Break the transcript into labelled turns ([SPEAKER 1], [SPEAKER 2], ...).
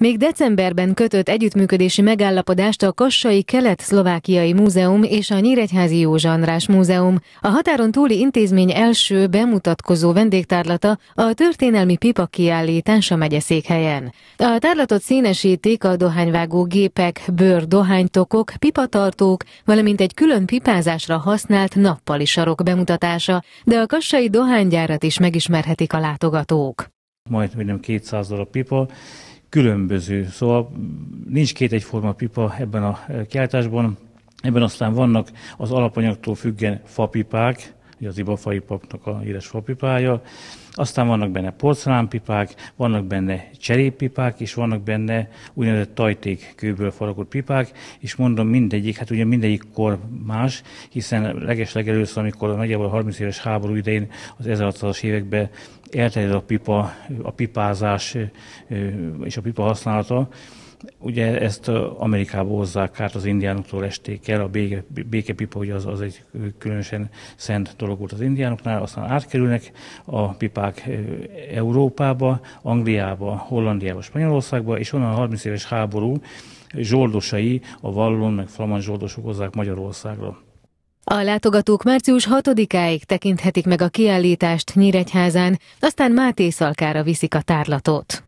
[SPEAKER 1] Még decemberben kötött együttműködési megállapodást a Kassai Kelet-Szlovákiai Múzeum és a Nyíregyházi Józsa András Múzeum. A határon túli intézmény első bemutatkozó vendégtárlata a történelmi pipa kiállítás a megyeszékhelyen. A tárlatot színesítik a dohányvágó gépek, bőr dohánytokok, pipatartók, valamint egy külön pipázásra használt nappali sarok bemutatása, de a kassai dohánygyárat is megismerhetik a látogatók.
[SPEAKER 2] Majd nem 200 darab pipa, különböző. Szóval nincs két egyforma pipa ebben a kiáltásban, ebben aztán vannak az alapanyagtól függen fapipák, ugye az ibafai papnak a híres fapipája. Aztán vannak benne porcelánpipák, vannak benne cserépipák, és vannak benne úgynevezett tajték kőből faragott pipák, és mondom mindegyik, hát ugye mindegyik kor más, hiszen legeslegelőször, amikor nagyjából a 30 éves háború idején az 1600-as években elterjed a pipa, a pipázás és a pipa használata, Ugye ezt Amerikába hozzák át az indiánoktól esték el, a béke, békepipa ugye az, az egy különösen szent dolog volt az indiánoknál, aztán átkerülnek a pipák Európába, Angliába, Hollandiába, Spanyolországba, és onnan a 30 éves háború zsoldosai, a vallon meg flamand zsoldosok hozzák Magyarországra.
[SPEAKER 1] A látogatók március 6-áig tekinthetik meg a kiállítást Nyíregyházán, aztán Máté Szalkára viszik a tárlatot.